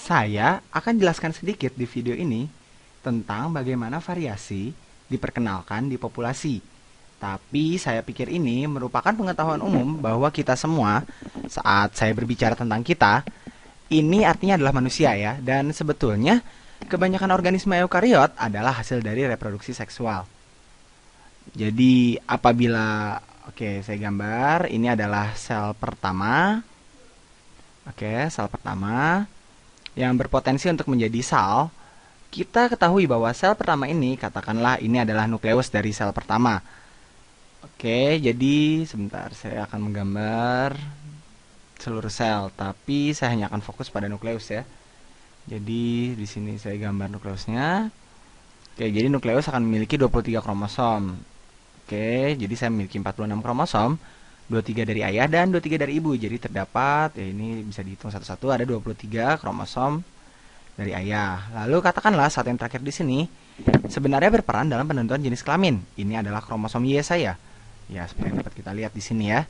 Saya akan jelaskan sedikit di video ini tentang bagaimana variasi diperkenalkan di populasi. Tapi saya pikir ini merupakan pengetahuan umum bahwa kita semua saat saya berbicara tentang kita, ini artinya adalah manusia ya dan sebetulnya kebanyakan organisme eukariot adalah hasil dari reproduksi seksual. Jadi apabila oke saya gambar ini adalah sel pertama. Oke, sel pertama yang berpotensi untuk menjadi sel, kita ketahui bahwa sel pertama ini, katakanlah ini adalah nukleus dari sel pertama. Oke, jadi sebentar saya akan menggambar seluruh sel, tapi saya hanya akan fokus pada nukleus ya. Jadi di sini saya gambar nukleusnya. Oke, jadi nukleus akan memiliki 23 kromosom. Oke, jadi saya memiliki 46 kromosom 23 dari ayah dan 23 dari ibu. Jadi terdapat ya ini bisa dihitung satu-satu ada 23 kromosom dari ayah. Lalu katakanlah saat yang terakhir di sini sebenarnya berperan dalam penentuan jenis kelamin. Ini adalah kromosom Y saya. Ya, seperti yang dapat kita lihat di sini ya.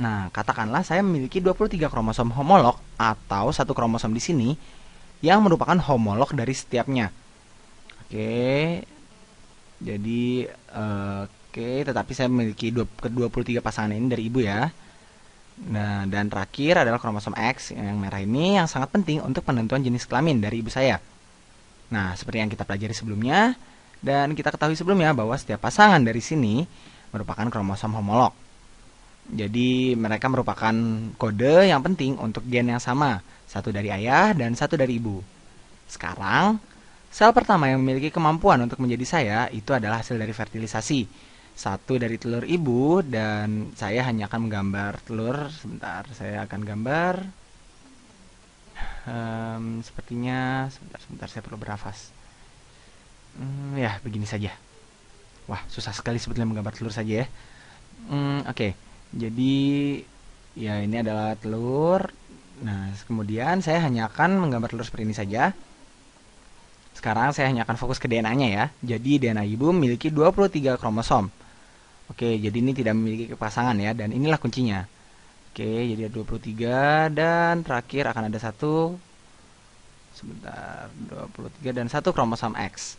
Nah, katakanlah saya memiliki 23 kromosom homolog atau satu kromosom di sini yang merupakan homolog dari setiapnya. Oke. Jadi eh, Oke, tetapi saya memiliki ke-23 pasangan ini dari ibu ya. Nah, dan terakhir adalah kromosom X yang merah ini yang sangat penting untuk penentuan jenis kelamin dari ibu saya. Nah, seperti yang kita pelajari sebelumnya dan kita ketahui sebelumnya bahwa setiap pasangan dari sini merupakan kromosom homolog. Jadi, mereka merupakan kode yang penting untuk gen yang sama, satu dari ayah dan satu dari ibu. Sekarang, sel pertama yang memiliki kemampuan untuk menjadi saya itu adalah hasil dari fertilisasi satu dari telur ibu dan saya hanya akan menggambar telur sebentar saya akan gambar um, sepertinya sebentar sebentar saya perlu bernafas um, hmm, ya begini saja wah susah sekali sebetulnya menggambar telur saja ya um, oke okay. jadi ya ini adalah telur nah kemudian saya hanya akan menggambar telur seperti ini saja sekarang saya hanya akan fokus ke DNA-nya ya. Jadi DNA ibu memiliki 23 kromosom. Oke, jadi ini tidak memiliki kepasangan ya dan inilah kuncinya. Oke, jadi ada 23 dan terakhir akan ada satu sebentar 23 dan satu kromosom X.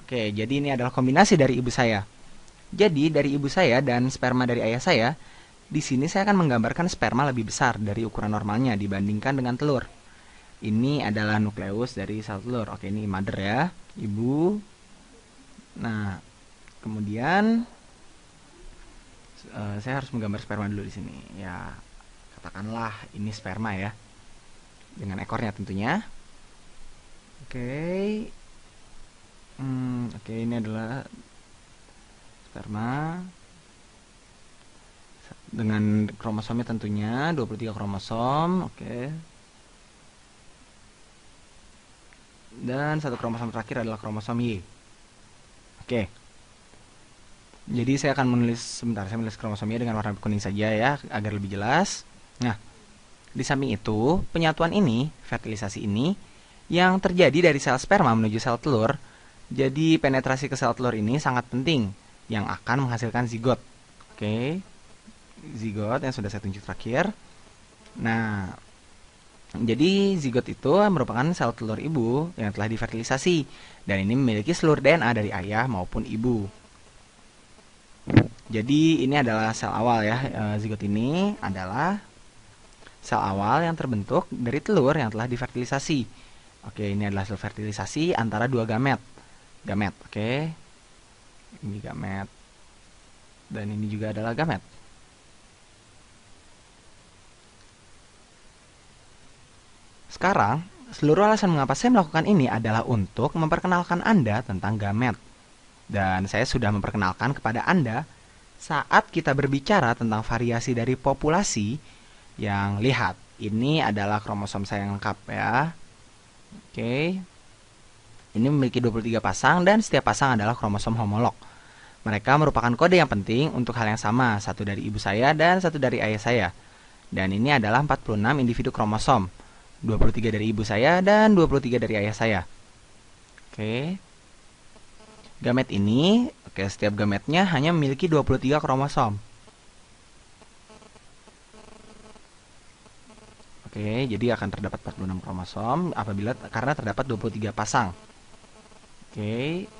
Oke, jadi ini adalah kombinasi dari ibu saya. Jadi dari ibu saya dan sperma dari ayah saya, di sini saya akan menggambarkan sperma lebih besar dari ukuran normalnya dibandingkan dengan telur. Ini adalah nukleus dari sel telur. Oke, ini mother ya, ibu. Nah, kemudian Eh, saya harus menggambar sperma dulu di sini ya katakanlah ini sperma ya dengan ekornya tentunya oke okay. hmm, oke okay, ini adalah sperma dengan kromosomnya tentunya 23 kromosom oke okay. dan satu kromosom terakhir adalah kromosom Y oke okay. Jadi saya akan menulis sebentar, saya menulis kromosomnya dengan warna kuning saja ya, agar lebih jelas. Nah, di samping itu, penyatuan ini, fertilisasi ini, yang terjadi dari sel sperma menuju sel telur, jadi penetrasi ke sel telur ini sangat penting, yang akan menghasilkan zigot. Oke, zigot yang sudah saya tunjuk terakhir. Nah, jadi zigot itu merupakan sel telur ibu yang telah difertilisasi dan ini memiliki seluruh DNA dari ayah maupun ibu. Jadi ini adalah sel awal ya. Eh, zigot ini adalah sel awal yang terbentuk dari telur yang telah difertilisasi. Oke, ini adalah sel fertilisasi antara dua gamet. Gamet, oke. Ini gamet. Dan ini juga adalah gamet. Sekarang, seluruh alasan mengapa saya melakukan ini adalah untuk memperkenalkan Anda tentang gamet. Dan saya sudah memperkenalkan kepada Anda saat kita berbicara tentang variasi dari populasi, yang lihat ini adalah kromosom saya yang lengkap ya. Oke. Ini memiliki 23 pasang dan setiap pasang adalah kromosom homolog. Mereka merupakan kode yang penting untuk hal yang sama, satu dari ibu saya dan satu dari ayah saya. Dan ini adalah 46 individu kromosom. 23 dari ibu saya dan 23 dari ayah saya. Oke. Gamet ini Oke, setiap gametnya hanya memiliki 23 kromosom. Oke, jadi akan terdapat 46 kromosom apabila karena terdapat 23 pasang. Oke.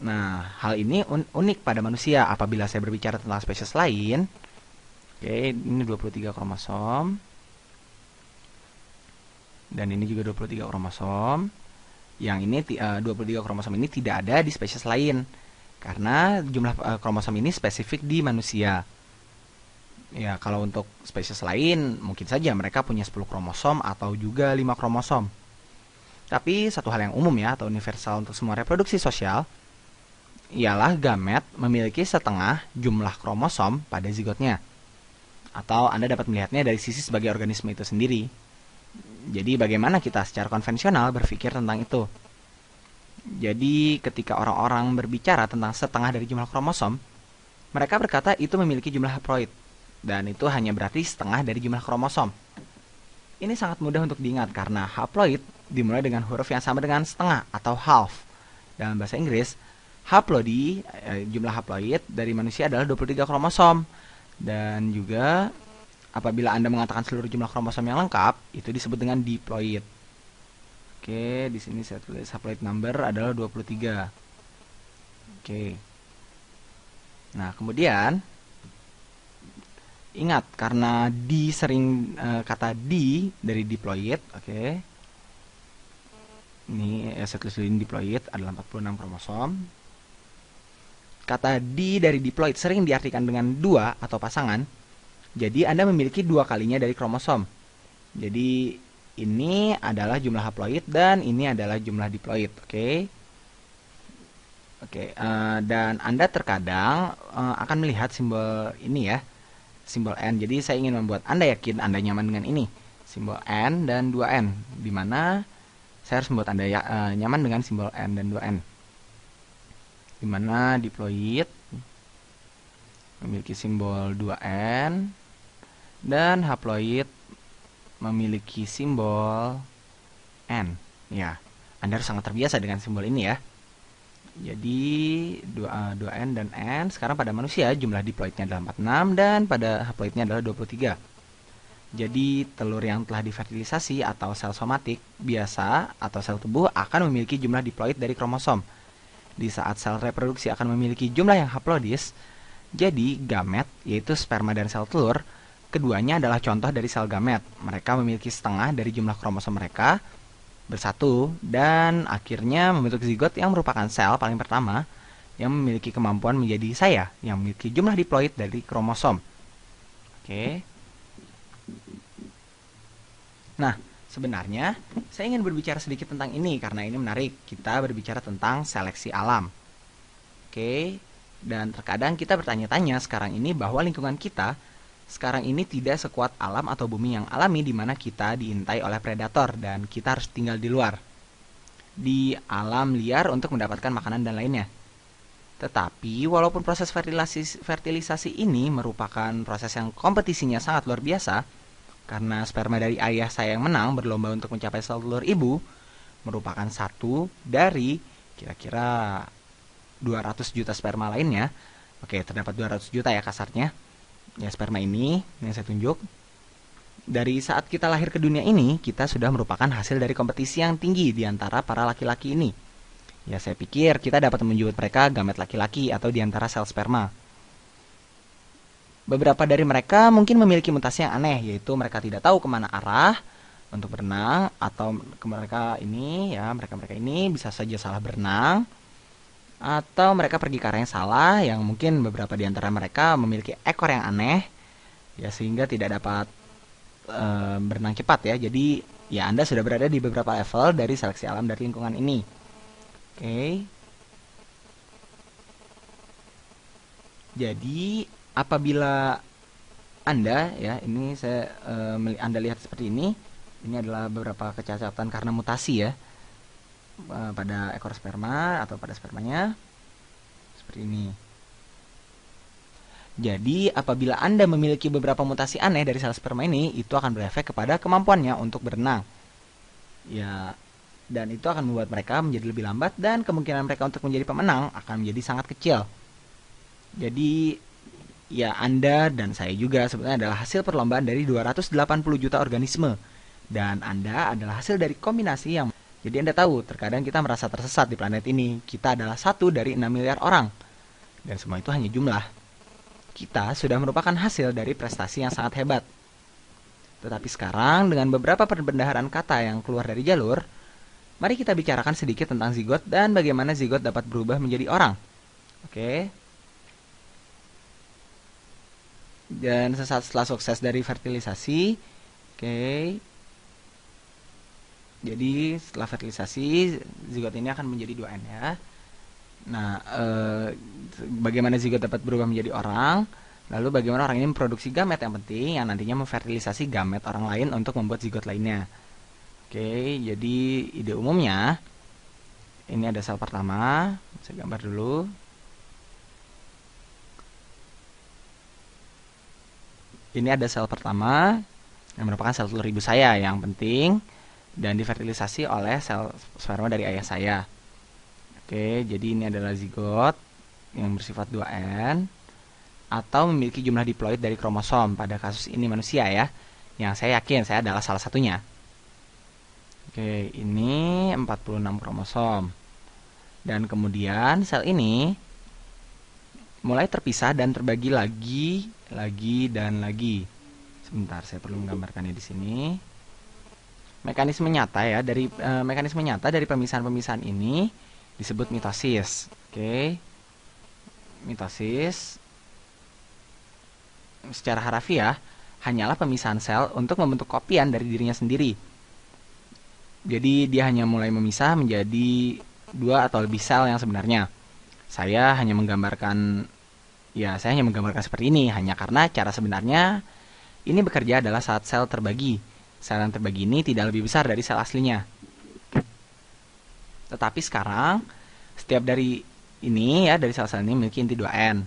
Nah, hal ini un unik pada manusia. Apabila saya berbicara tentang spesies lain, oke, ini 23 kromosom. Dan ini juga 23 kromosom. Yang ini eh, uh, 23 kromosom ini tidak ada di spesies lain. Karena jumlah uh, kromosom ini spesifik di manusia. Ya, kalau untuk spesies lain mungkin saja mereka punya 10 kromosom atau juga 5 kromosom. Tapi satu hal yang umum ya atau universal untuk semua reproduksi sosial ialah gamet memiliki setengah jumlah kromosom pada zigotnya. Atau Anda dapat melihatnya dari sisi sebagai organisme itu sendiri. Jadi bagaimana kita secara konvensional berpikir tentang itu? Jadi ketika orang-orang berbicara tentang setengah dari jumlah kromosom, mereka berkata itu memiliki jumlah haploid, dan itu hanya berarti setengah dari jumlah kromosom. Ini sangat mudah untuk diingat karena haploid dimulai dengan huruf yang sama dengan setengah atau half. Dalam bahasa Inggris, haplodi, di eh, jumlah haploid dari manusia adalah 23 kromosom. Dan juga apabila Anda mengatakan seluruh jumlah kromosom yang lengkap, itu disebut dengan diploid. Oke, di sini saya tulis supply number adalah 23. Oke. Nah, kemudian ingat karena di sering e, kata di dari deployed, oke. Ini eh, saya tulis di deployed adalah 46 kromosom. Kata di dari deployed sering diartikan dengan dua atau pasangan. Jadi Anda memiliki dua kalinya dari kromosom. Jadi ini adalah jumlah haploid dan ini adalah jumlah diploid, oke? Okay? Oke, okay, uh, eh, dan Anda terkadang uh, akan melihat simbol ini ya, simbol N. Jadi saya ingin membuat Anda yakin Anda nyaman dengan ini, simbol N dan 2N, Dimana saya harus membuat Anda ya, uh, nyaman dengan simbol N dan 2N. Dimana diploid memiliki simbol 2N dan haploid memiliki simbol N. Ya, Anda harus sangat terbiasa dengan simbol ini ya. Jadi 2, eh, n dan N sekarang pada manusia jumlah diploidnya adalah 46 dan pada haploidnya adalah 23. Jadi telur yang telah difertilisasi atau sel somatik biasa atau sel tubuh akan memiliki jumlah diploid dari kromosom. Di saat sel reproduksi akan memiliki jumlah yang haplodis, jadi gamet yaitu sperma dan sel telur Keduanya adalah contoh dari sel gamet. Mereka memiliki setengah dari jumlah kromosom mereka bersatu dan akhirnya membentuk zigot yang merupakan sel paling pertama yang memiliki kemampuan menjadi saya yang memiliki jumlah diploid dari kromosom. Oke. Nah, sebenarnya saya ingin berbicara sedikit tentang ini karena ini menarik. Kita berbicara tentang seleksi alam. Oke. Dan terkadang kita bertanya-tanya sekarang ini bahwa lingkungan kita sekarang ini tidak sekuat alam atau bumi yang alami di mana kita diintai oleh predator dan kita harus tinggal di luar. Di alam liar untuk mendapatkan makanan dan lainnya. Tetapi walaupun proses fertilisasi, fertilisasi ini merupakan proses yang kompetisinya sangat luar biasa, karena sperma dari ayah saya yang menang berlomba untuk mencapai sel telur ibu, merupakan satu dari kira-kira 200 juta sperma lainnya. Oke, terdapat 200 juta ya kasarnya ya sperma ini yang saya tunjuk dari saat kita lahir ke dunia ini kita sudah merupakan hasil dari kompetisi yang tinggi diantara para laki-laki ini. Ya saya pikir kita dapat menjemput mereka gamet laki-laki atau diantara sel sperma. Beberapa dari mereka mungkin memiliki mutasi yang aneh, yaitu mereka tidak tahu kemana arah untuk berenang, atau ke mereka ini, ya mereka-mereka ini bisa saja salah berenang, atau mereka pergi ke arah yang salah yang mungkin beberapa di antara mereka memiliki ekor yang aneh ya sehingga tidak dapat e, berenang cepat ya jadi ya anda sudah berada di beberapa level dari seleksi alam dari lingkungan ini oke okay. jadi apabila anda ya ini saya e, anda lihat seperti ini ini adalah beberapa kecacatan karena mutasi ya Eh, pada ekor sperma atau pada spermanya seperti ini. Jadi, apabila Anda memiliki beberapa mutasi aneh dari sel sperma ini, itu akan berefek kepada kemampuannya untuk berenang. Ya, dan itu akan membuat mereka menjadi lebih lambat dan kemungkinan mereka untuk menjadi pemenang akan menjadi sangat kecil. Jadi, ya Anda dan saya juga sebenarnya adalah hasil perlombaan dari 280 juta organisme dan Anda adalah hasil dari kombinasi yang jadi Anda tahu, terkadang kita merasa tersesat di planet ini. Kita adalah satu dari 6 miliar orang. Dan semua itu hanya jumlah. Kita sudah merupakan hasil dari prestasi yang sangat hebat. Tetapi sekarang, dengan beberapa perbendaharaan kata yang keluar dari jalur, mari kita bicarakan sedikit tentang zigot dan bagaimana zigot dapat berubah menjadi orang. Oke. Dan sesaat setelah sukses dari fertilisasi, oke, jadi setelah fertilisasi zigot ini akan menjadi dua n ya. Nah, e, bagaimana zigot dapat berubah menjadi orang? Lalu bagaimana orang ini memproduksi gamet yang penting yang nantinya memfertilisasi gamet orang lain untuk membuat zigot lainnya. Oke, jadi ide umumnya ini ada sel pertama, saya gambar dulu. Ini ada sel pertama yang merupakan sel telur ibu saya yang penting dan difertilisasi oleh sel sperma dari ayah saya. Oke, jadi ini adalah zigot yang bersifat 2N atau memiliki jumlah diploid dari kromosom pada kasus ini manusia ya. Yang saya yakin saya adalah salah satunya. Oke, ini 46 kromosom. Dan kemudian sel ini mulai terpisah dan terbagi lagi, lagi dan lagi. Sebentar, saya perlu menggambarkannya di sini mekanisme nyata ya dari e, mekanisme nyata dari pemisahan-pemisahan ini disebut mitosis. Oke. Okay. Mitosis secara harafiah hanyalah pemisahan sel untuk membentuk kopian dari dirinya sendiri. Jadi dia hanya mulai memisah menjadi dua atau lebih sel yang sebenarnya. Saya hanya menggambarkan ya saya hanya menggambarkan seperti ini hanya karena cara sebenarnya ini bekerja adalah saat sel terbagi Sel yang terbagi ini tidak lebih besar dari sel aslinya. Tetapi sekarang, setiap dari ini ya, dari sel-sel ini memiliki inti 2N,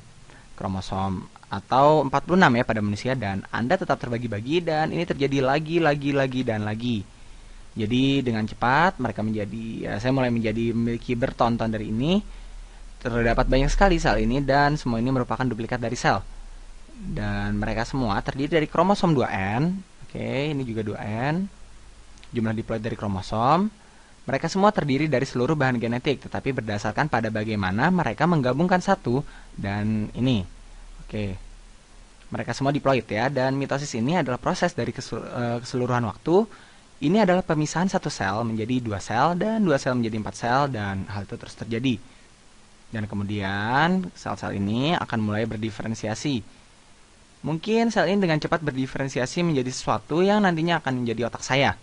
kromosom, atau 46 ya pada manusia, dan Anda tetap terbagi-bagi, dan ini terjadi lagi, lagi, lagi, dan lagi. Jadi dengan cepat mereka menjadi, ya, saya mulai menjadi memiliki bertonton dari ini, terdapat banyak sekali sel ini, dan semua ini merupakan duplikat dari sel dan mereka semua terdiri dari kromosom 2N Oke, ini juga 2N. Jumlah diploid dari kromosom. Mereka semua terdiri dari seluruh bahan genetik, tetapi berdasarkan pada bagaimana mereka menggabungkan satu dan ini. Oke. Mereka semua diploid ya, dan mitosis ini adalah proses dari eh, keseluruhan waktu. Ini adalah pemisahan satu sel menjadi dua sel, dan dua sel menjadi empat sel, dan hal itu terus terjadi. Dan kemudian sel-sel ini akan mulai berdiferensiasi Mungkin sel ini dengan cepat berdiferensiasi menjadi sesuatu yang nantinya akan menjadi otak saya.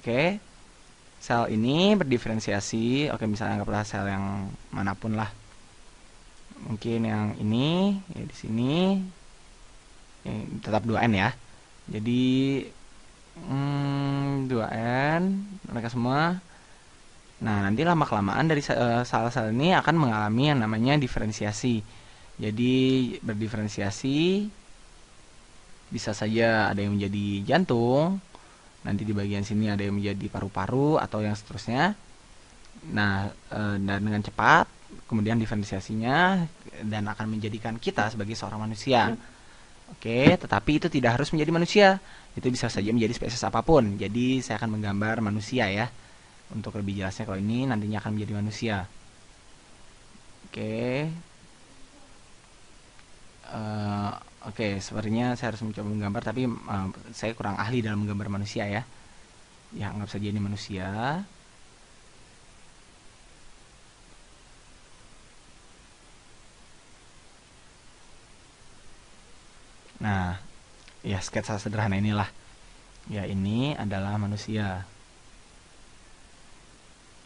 Oke. Sel ini berdiferensiasi, oke okay, misalnya anggaplah sel yang manapun lah. Mungkin yang ini, ya di sini. tetap 2N ya. Jadi hmm, 2N mereka semua Nah, nanti lama-kelamaan dari eh, sel-sel ini akan mengalami yang namanya diferensiasi. Jadi berdiferensiasi bisa saja ada yang menjadi jantung, nanti di bagian sini ada yang menjadi paru-paru atau yang seterusnya. Nah, eh, dan dengan cepat kemudian diferensiasinya dan akan menjadikan kita sebagai seorang manusia. Ya. Oke, tetapi itu tidak harus menjadi manusia. Itu bisa saja menjadi spesies apapun. Jadi saya akan menggambar manusia ya. Untuk lebih jelasnya kalau ini nantinya akan menjadi manusia. Oke, Eh, oke okay, sepertinya saya harus mencoba menggambar tapi uh, saya kurang ahli dalam menggambar manusia ya ya anggap saja ini manusia nah ya sketsa sederhana inilah ya ini adalah manusia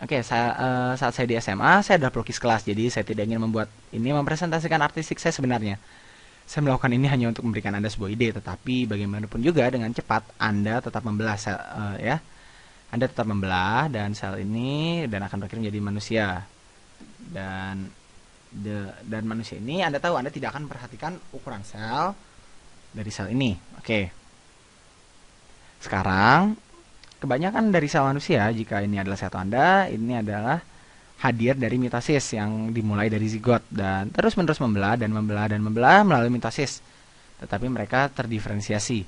Oke, okay, saya, uh, eh, saat saya di SMA, saya adalah pelukis kelas, jadi saya tidak ingin membuat ini mempresentasikan artistik saya sebenarnya. Saya melakukan ini hanya untuk memberikan Anda sebuah ide, tetapi bagaimanapun juga dengan cepat Anda tetap membelah sel, uh, ya. Anda tetap membelah dan sel ini dan akan berakhir menjadi manusia. Dan the, dan manusia ini Anda tahu Anda tidak akan perhatikan ukuran sel dari sel ini. Oke. Okay. Sekarang kebanyakan dari sel manusia jika ini adalah satu Anda, ini adalah hadir dari mitosis yang dimulai dari zigot dan terus-menerus membelah dan membelah dan membelah melalui mitosis, Tetapi mereka terdiferensiasi.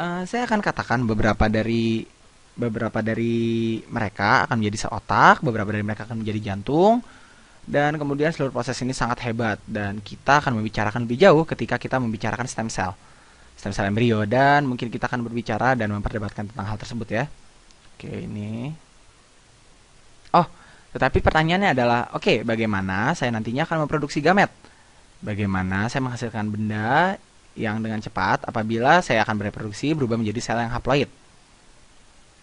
Uh, saya akan katakan beberapa dari beberapa dari mereka akan menjadi seotak, beberapa dari mereka akan menjadi jantung dan kemudian seluruh proses ini sangat hebat dan kita akan membicarakan lebih jauh ketika kita membicarakan stem cell. Stem cell embrio dan mungkin kita akan berbicara dan memperdebatkan tentang hal tersebut ya. Oke, ini tetapi pertanyaannya adalah, oke, okay, bagaimana saya nantinya akan memproduksi gamet? Bagaimana saya menghasilkan benda yang dengan cepat apabila saya akan bereproduksi berubah menjadi sel yang haploid?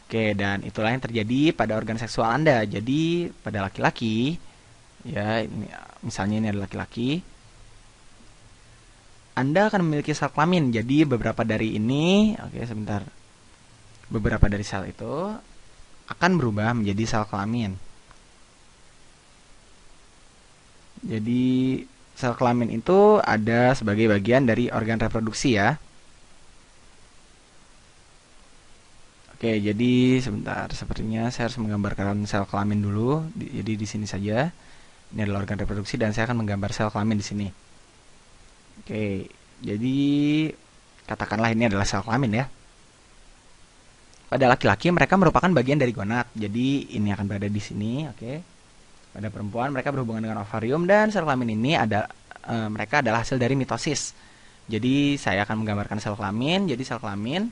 Oke, dan itulah yang terjadi pada organ seksual Anda. Jadi, pada laki-laki, ya, ini, misalnya ini adalah laki-laki, Anda akan memiliki sel kelamin. Jadi, beberapa dari ini, oke, sebentar. Beberapa dari sel itu akan berubah menjadi sel kelamin. Jadi sel kelamin itu ada sebagai bagian dari organ reproduksi ya. Oke, jadi sebentar, sepertinya saya harus menggambarkan sel kelamin dulu. Jadi di sini saja. Ini adalah organ reproduksi dan saya akan menggambar sel kelamin di sini. Oke, jadi katakanlah ini adalah sel kelamin ya. Pada laki-laki mereka merupakan bagian dari gonad. Jadi ini akan berada di sini, oke. Pada perempuan mereka berhubungan dengan ovarium dan sel kelamin ini ada e, mereka adalah hasil dari mitosis. Jadi saya akan menggambarkan sel kelamin. Jadi sel kelamin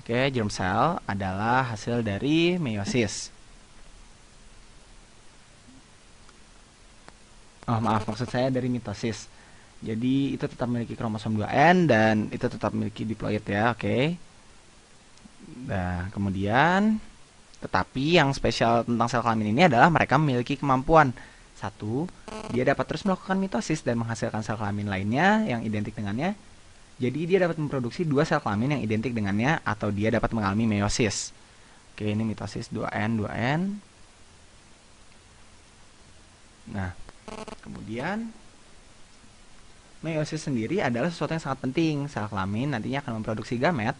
oke okay, germ cell adalah hasil dari meiosis. Oh maaf maksud saya dari mitosis. Jadi itu tetap memiliki kromosom 2N dan itu tetap memiliki diploid ya, oke. Okay. Nah, kemudian tetapi yang spesial tentang sel kelamin ini adalah mereka memiliki kemampuan satu, dia dapat terus melakukan mitosis dan menghasilkan sel kelamin lainnya yang identik dengannya. Jadi dia dapat memproduksi dua sel kelamin yang identik dengannya atau dia dapat mengalami meiosis. Oke, ini mitosis 2N, 2N. Nah, kemudian meiosis sendiri adalah sesuatu yang sangat penting. Sel kelamin nantinya akan memproduksi gamet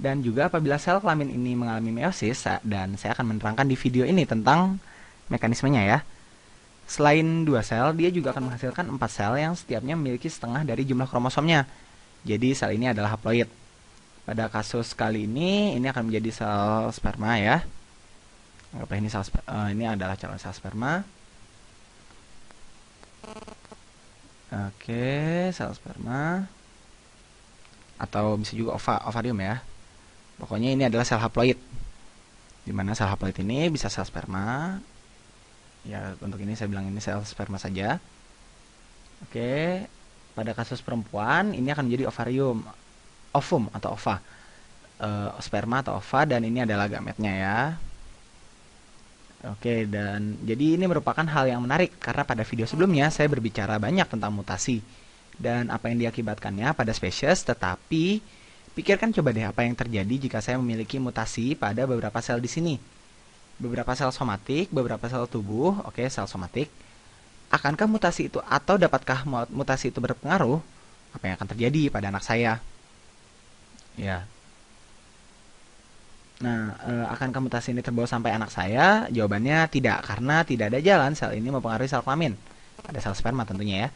dan juga apabila sel kelamin ini mengalami meiosis dan saya akan menerangkan di video ini tentang mekanismenya ya. Selain dua sel, dia juga akan menghasilkan empat sel yang setiapnya memiliki setengah dari jumlah kromosomnya. Jadi sel ini adalah haploid. Pada kasus kali ini, ini akan menjadi sel sperma ya. Apa ini sel uh, ini adalah calon sel sperma. Oke, sel sperma atau bisa juga ova, ovarium ya. Pokoknya ini adalah sel haploid. Dimana sel haploid ini bisa sel sperma. Ya, untuk ini saya bilang ini sel sperma saja. Oke, pada kasus perempuan ini akan menjadi ovarium, ovum atau ova. E, sperma atau ova dan ini adalah gametnya ya. Oke, dan jadi ini merupakan hal yang menarik karena pada video sebelumnya saya berbicara banyak tentang mutasi dan apa yang diakibatkannya pada spesies, tetapi Pikirkan coba deh apa yang terjadi jika saya memiliki mutasi pada beberapa sel di sini. Beberapa sel somatik, beberapa sel tubuh, oke sel somatik. Akankah mutasi itu atau dapatkah mutasi itu berpengaruh? Apa yang akan terjadi pada anak saya? Ya. Nah, e, akankah mutasi ini terbawa sampai anak saya? Jawabannya tidak, karena tidak ada jalan sel ini mempengaruhi sel kelamin. Ada sel sperma tentunya ya.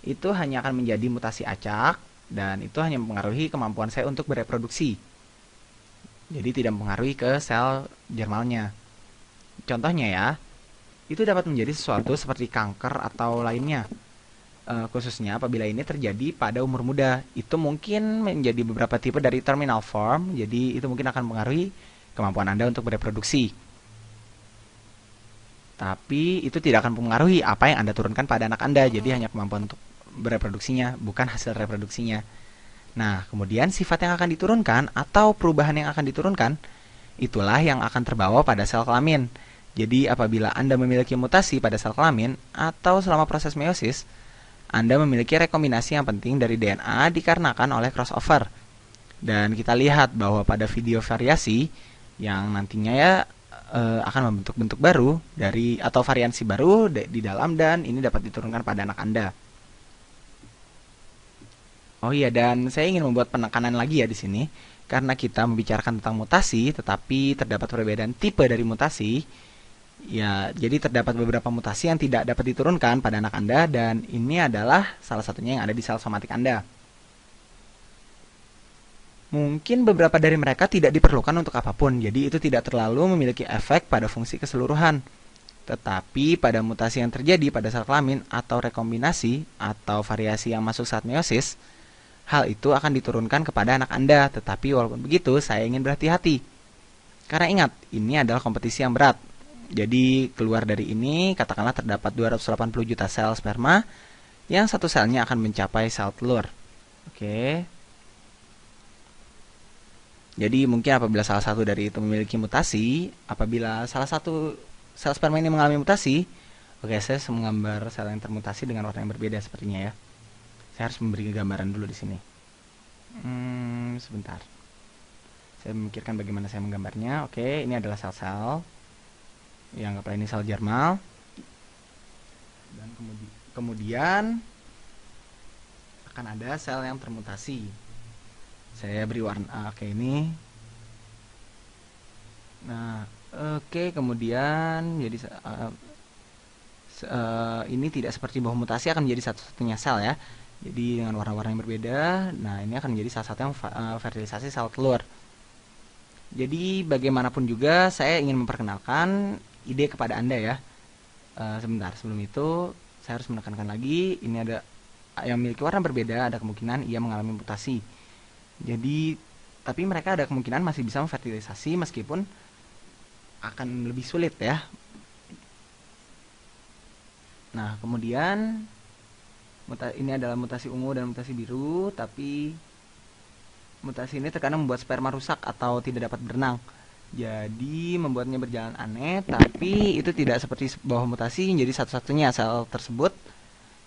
Itu hanya akan menjadi mutasi acak dan itu hanya mempengaruhi kemampuan saya untuk bereproduksi. Jadi tidak mempengaruhi ke sel jermalnya. Contohnya ya, itu dapat menjadi sesuatu seperti kanker atau lainnya. E, khususnya apabila ini terjadi pada umur muda, itu mungkin menjadi beberapa tipe dari terminal form, jadi itu mungkin akan mempengaruhi kemampuan Anda untuk bereproduksi. Tapi itu tidak akan mempengaruhi apa yang Anda turunkan pada anak Anda, jadi hanya kemampuan untuk bereproduksinya, bukan hasil reproduksinya. Nah, kemudian sifat yang akan diturunkan atau perubahan yang akan diturunkan itulah yang akan terbawa pada sel kelamin. Jadi, apabila Anda memiliki mutasi pada sel kelamin atau selama proses meiosis, Anda memiliki rekombinasi yang penting dari DNA dikarenakan oleh crossover. Dan kita lihat bahwa pada video variasi yang nantinya ya e, akan membentuk bentuk baru dari atau variasi baru di dalam dan ini dapat diturunkan pada anak Anda. Oh iya, dan saya ingin membuat penekanan lagi ya di sini. Karena kita membicarakan tentang mutasi, tetapi terdapat perbedaan tipe dari mutasi. Ya, jadi terdapat beberapa mutasi yang tidak dapat diturunkan pada anak Anda dan ini adalah salah satunya yang ada di sel somatik Anda. Mungkin beberapa dari mereka tidak diperlukan untuk apapun, jadi itu tidak terlalu memiliki efek pada fungsi keseluruhan. Tetapi pada mutasi yang terjadi pada sel kelamin atau rekombinasi atau variasi yang masuk saat meiosis, Hal itu akan diturunkan kepada anak Anda, tetapi walaupun begitu, saya ingin berhati-hati. Karena ingat, ini adalah kompetisi yang berat. Jadi, keluar dari ini, katakanlah terdapat 280 juta sel sperma, yang satu selnya akan mencapai sel telur. Oke. Jadi, mungkin apabila salah satu dari itu memiliki mutasi, apabila salah satu sel sperma ini mengalami mutasi, oke, saya menggambar sel yang termutasi dengan warna yang berbeda sepertinya ya saya harus memberi gambaran dulu di sini hmm, sebentar saya memikirkan bagaimana saya menggambarnya oke ini adalah sel-sel yang apa ini sel jermal dan kemudi kemudian akan ada sel yang termutasi saya beri warna ah, oke ini nah oke kemudian jadi uh, uh, ini tidak seperti bahwa mutasi akan menjadi satu-satunya sel ya jadi dengan warna-warna yang berbeda, nah ini akan menjadi salah satu yang eh, fertilisasi sel telur. Jadi bagaimanapun juga saya ingin memperkenalkan ide kepada Anda ya. E, sebentar, sebelum itu saya harus menekankan lagi, ini ada eh, yang memiliki warna berbeda, ada kemungkinan ia mengalami mutasi. Jadi, tapi mereka ada kemungkinan masih bisa memfertilisasi meskipun akan lebih sulit ya. Nah, kemudian muta ini adalah mutasi ungu dan mutasi biru tapi mutasi ini terkadang membuat sperma rusak atau tidak dapat berenang jadi membuatnya berjalan aneh tapi itu tidak seperti bahwa mutasi jadi satu-satunya sel tersebut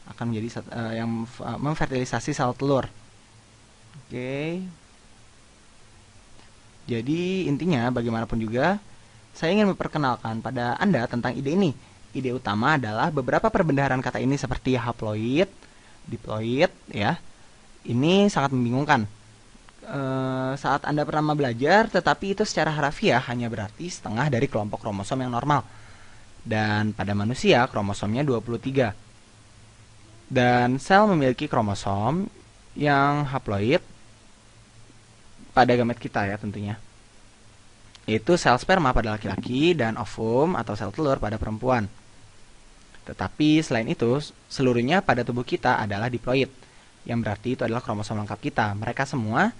akan menjadi uh, yang eh, memfertilisasi sel telur oke okay. jadi intinya bagaimanapun juga saya ingin memperkenalkan pada anda tentang ide ini ide utama adalah beberapa perbendaharaan kata ini seperti haploid diploid ya ini sangat membingungkan e, saat anda pertama belajar tetapi itu secara harfiah hanya berarti setengah dari kelompok kromosom yang normal dan pada manusia kromosomnya 23 dan sel memiliki kromosom yang haploid pada gamet kita ya tentunya Itu sel sperma pada laki-laki dan ovum atau sel telur pada perempuan tetapi selain itu, seluruhnya pada tubuh kita adalah diploid, yang berarti itu adalah kromosom lengkap kita. Mereka semua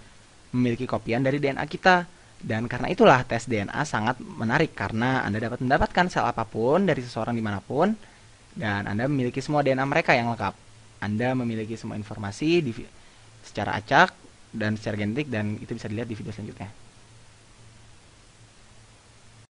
memiliki kopian dari DNA kita. Dan karena itulah tes DNA sangat menarik karena Anda dapat mendapatkan sel apapun dari seseorang dimanapun dan Anda memiliki semua DNA mereka yang lengkap. Anda memiliki semua informasi di, secara acak dan secara genetik dan itu bisa dilihat di video selanjutnya.